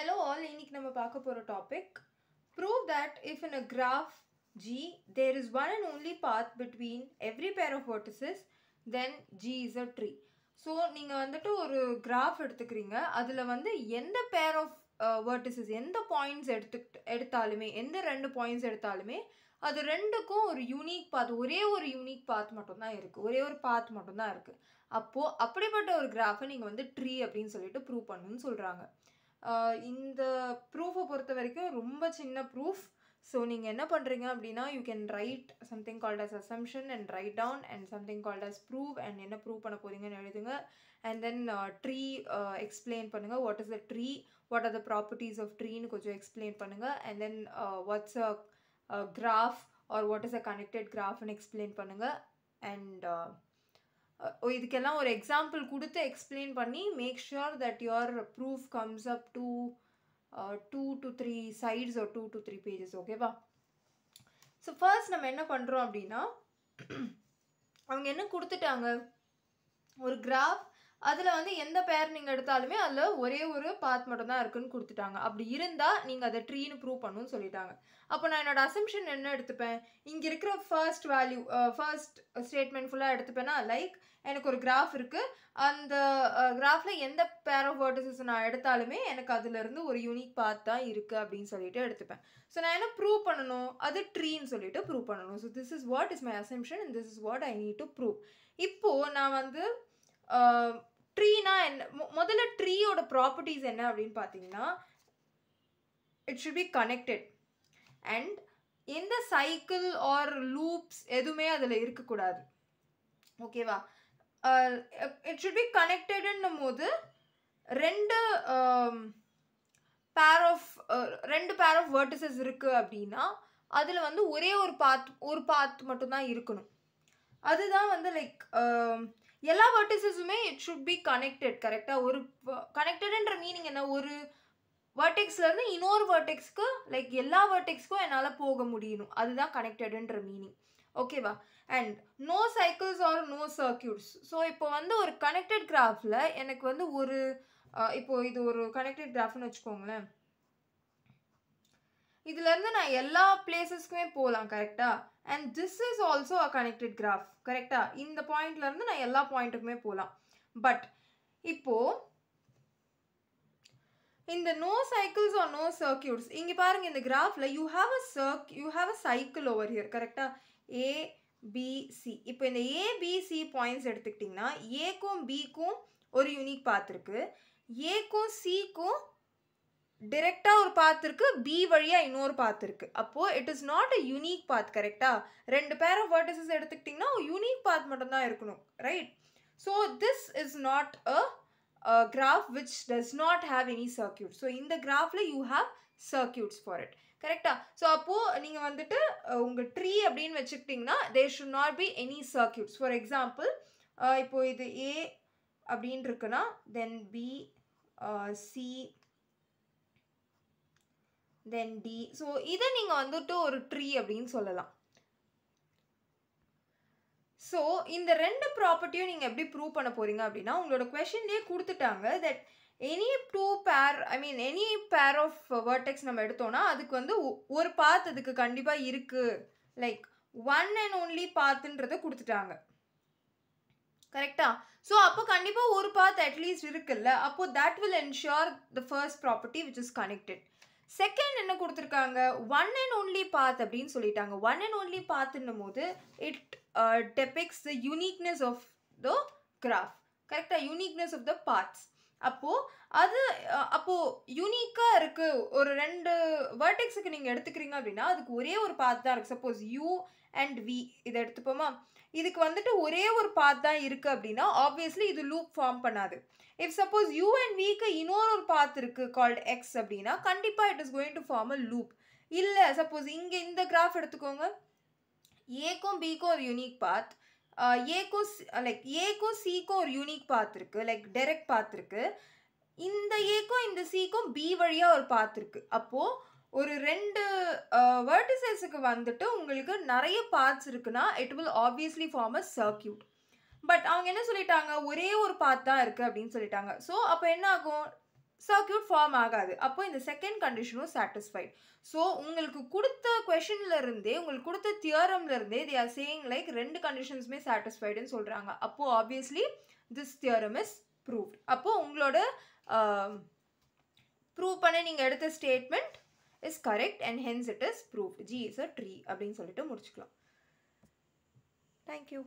hello all இன்னைக்கு நம்ம பார்க்க போகிற topic prove that if in a graph G there is one and only path between every pair of vertices then G is a tree so நீங்கள் வந்துட்டு ஒரு graph எடுத்துக்கிறீங்க அதில் வந்து எந்த பேர் ஆஃப் வேர்டிசஸ் எந்த பாயிண்ட்ஸ் எடுத்து எடுத்தாலுமே எந்த ரெண்டு பாயிண்ட்ஸ் எடுத்தாலுமே அது ரெண்டுக்கும் ஒரு யூனிக் பாத் ஒரே ஒரு யூனிக் பாத் மட்டும்தான் இருக்குது ஒரே ஒரு பாத் மட்டும்தான் இருக்குது அப்போது அப்படிப்பட்ட ஒரு கிராஃபை நீங்கள் வந்து ட்ரீ அப்படின்னு சொல்லிட்டு ப்ரூவ் பண்ணணும்னு சொல்கிறாங்க இந்த ப்ரூஃபை பொறுத்த வரைக்கும் ரொம்ப சின்ன ப்ரூஃப் ஸோ நீங்கள் என்ன பண்ணுறீங்க அப்படின்னா you can write something called as assumption and write down and something called as prove and என்ன ப்ரூவ் பண்ண போகிறீங்கன்னு எழுதுங்க அண்ட் தென் ட்ரீ எக்ஸ்பிளைன் பண்ணுங்கள் what is the tree what are the properties of ட்ரீன்னு கொஞ்சம் எக்ஸ்பிளைன் பண்ணுங்கள் and then what's a graph or what is a connected கிராஃப்னு explain பண்ணுங்கள் அண்ட் இதுக்கெல்லாம் ஒரு எக்ஸாம்பிள் கொடுத்து எக்ஸ்பிளைன் பண்ணி make sure that your proof comes up two two to three sides ஒரு டூ டு த்ரீ பேஜஸ் ஓகேவா so first நம்ம என்ன பண்ணுறோம் அப்படின்னா அவங்க என்ன கொடுத்துட்டாங்க ஒரு கிராஃப் அதில் வந்து எந்த பேர் நீங்கள் எடுத்தாலுமே அதில் ஒரே ஒரு பாத் மட்டும்தான் இருக்குன்னு கொடுத்துட்டாங்க அப்படி இருந்தால் நீங்கள் அதை ட்ரீன்னு ப்ரூவ் பண்ணணும்னு சொல்லிட்டாங்க அப்போ நான் என்னோட அசம்ஷன் என்ன எடுத்துப்பேன் இங்கே இருக்கிற ஃபர்ஸ்ட் வேல்யூ ஃபர்ஸ்ட் ஸ்டேட்மெண்ட் ஃபுல்லாக எடுத்துப்பேன்னா லைக் எனக்கு ஒரு கிராஃப் இருக்குது அந்த கிராஃபில் எந்த பேர் ஆஃப் வேர்டஸஸ் நான் எடுத்தாலுமே எனக்கு அதுலேருந்து ஒரு யூனிக் பாத் தான் இருக்குது அப்படின்னு சொல்லிட்டு எடுத்துப்பேன் ஸோ நான் என்ன ப்ரூவ் பண்ணணும் அது ட்ரீன்னு சொல்லிட்டு ப்ரூவ் பண்ணணும் so this is what is my assumption and this is what I need to prove இப்போது நான் வந்து ட்ரீனா என்ன முதல்ல ட்ரீயோட ப்ராப்பர்ட்டிஸ் என்ன அப்படின்னு பார்த்தீங்கன்னா it should be connected and எந்த சைக்கிள் ஆர் லூப்ஸ் எதுவுமே அதில் இருக்கக்கூடாது ஓகேவா இட் ஷுட் பி கனெக்டடுன்னும் போது ரெண்டு பேர் ஆஃப் ரெண்டு பேர் ஆஃப் வேர்டிசஸ் இருக்குது அப்படின்னா அதில் வந்து ஒரே ஒரு பாத் ஒரு பாத் மட்டும்தான் இருக்கணும் அதுதான் வந்து லைக் எல்லா வர்டிசஸுமே இட் ஷுட் பி கனெக்டட் கரெக்டாக ஒரு கனெக்டடுன்ற மீனிங் என்ன ஒரு வேர்டெக்ஸ்லேருந்து இன்னொரு வேர்டெக்ஸ்க்கு லைக் எல்லா வேர்டெக்ஸ்க்கும் என்னால் போக முடியணும் அதுதான் கனெக்டடுன்ற மீனிங் ஓகேவா and no cycles or no circuits so இப்போ வந்து ஒரு கனெக்டட் கிராஃபில் எனக்கு வந்து ஒரு இப்போது இது ஒரு கனெக்டட் கிராஃப்னு வச்சுக்கோங்களேன் இதுலேருந்து நான் எல்லா பிளேசஸ்க்குமே போகலாம் கரெக்டாக and this is also a connected graph கரெக்டாக இந்த பாயிண்ட்லேருந்து நான் எல்லா பாயிண்ட்டுக்குமே போகலாம் பட் இப்போது இந்த no cycles or no circuits இங்கே பாருங்கள் இந்த கிராஃபில் you have a circ you have a cycle over here கரெக்டாக ஏ பிசி இப்போ இந்த ஏபிசி பாயிண்ட்ஸ் எடுத்துக்கிட்டிங்கன்னா ஏக்கும் பிக்கும் ஒரு யூனிக் பார்த்துருக்கு ஏக்கும் சிக்கும் டிரெக்டாக ஒரு பாத் இருக்கு பி வழியாக இன்னொரு பாத் இருக்கு அப்போது it is not a unique path கரெக்டாக ரெண்டு பேர் ஆஃப் வேர்டசஸ் எடுத்துக்கிட்டிங்கன்னா யூனிக் பாத் மட்டும்தான் இருக்கணும் right so this is not a graph which does not have any circuit so இந்த கிராஃபில் you have circuits for it கரெக்டாக ஸோ அப்போது நீங்கள் வந்துட்டு உங்கள் ட்ரீ அப்படின்னு வச்சுக்கிட்டிங்கன்னா there should not be any circuits for example இப்போது இது ஏ அப்படின்னு இருக்குன்னா then B C then D so இதை நீங்கள் வந்துட்டு ஒரு ட்ரீ அப்படின்னு சொல்லலாம் ஸோ இந்த ரெண்டு ப்ராப்பர்ட்டியும் நீங்கள் எப்படி ப்ரூவ் பண்ண போகிறீங்க அப்படின்னா உங்களோட கொஷின்லேயே கொடுத்துட்டாங்க that any two pair I mean any pair of vertex நம்ம எடுத்தோன்னா அதுக்கு வந்து ஒரு பாத் அதுக்கு கண்டிப்பாக இருக்குது லைக் ஒன் அண்ட் ஓன்லி பாத்துன்றத கொடுத்துட்டாங்க கரெக்டா ஸோ அப்போ கண்டிப்பாக ஒரு பாத் அட்லீஸ்ட் இருக்குல்ல அப்போது that will ensure the first property which is connected second என்ன கொடுத்துருக்காங்க ஒன் அண்ட் ஓன்லி பாத் அப்படின்னு சொல்லிட்டாங்க ஒன் அண்ட் ஓன்லி பாத்துன்னும் போது it depicts the uniqueness of the graph கரெக்டாக யூனிக்னஸ் ஆஃப் த பார்ட்ஸ் அப்போது அது அப்போது யூனிக்காக இருக்குது ஒரு ரெண்டு வேர்டெக்ஸுக்கு நீங்கள் எடுத்துக்கிறீங்க அப்படின்னா அதுக்கு ஒரே ஒரு பாத் தான் இருக்குது சப்போஸ் யூ அண்ட் வி இதை எடுத்துப்போமா இதுக்கு வந்துட்டு ஒரே ஒரு பாத் தான் இருக்குது அப்படின்னா ஆப்வியஸ்லி இது லூப் ஃபார்ம் பண்ணாது இஃப் சப்போஸ் யூ அண்ட் விக்கு இன்னொரு ஒரு பாத் இருக்குது கால்ட் எக்ஸ் அப்படின்னா கண்டிப்பாக it is going to form a loop இல்லை சப்போஸ் இங்கே இந்த கிராஃப் எடுத்துக்கோங்க ஏக்கும் பிக்கும் ஒரு யூனிக் பாத் ஏக்கும் லைக் ஏக்கும் சிக்கும் ஒரு யூனிக் பாத் இருக்குது லைக் டெரெக்ட் பாத் இருக்குது இந்த ஏக்கும் இந்த சிக்கும் பி வழியாக ஒரு பாத் இருக்குது அப்போது ஒரு ரெண்டு வேர்டிசைஸுக்கு வந்துட்டு உங்களுக்கு நிறைய பார்ட்ஸ் இருக்குன்னா it will obviously form a circuit but அவங்க என்ன சொல்லிட்டாங்க ஒரே ஒரு பார்ட் தான் இருக்குது அப்படின்னு சொல்லிட்டாங்க ஸோ அப்போ என்ன ஆகும் சர்க்கியூட் ஃபார்ம் ஆகாது அப்போ இந்த செகண்ட் கண்டிஷனும் சாட்டிஸ்ஃபைட் ஸோ உங்களுக்கு கொடுத்த இருந்தே உங்களுக்கு கொடுத்த தியரம்லேருந்தே தே ஆர் சேயிங் லைக் ரெண்டு கண்டிஷன்ஸுமே சாட்டிஸ்ஃபைடுன்னு சொல்கிறாங்க அப்போது obviously this theorem is proved அப்போது உங்களோட ப்ரூவ் um, பண்ண நீங்கள் எடுத்த statement is correct and hence it is proof G is a tree அப்படின்னு சொல்லிட்டு முடிச்சுக்கலாம் தேங்க்யூ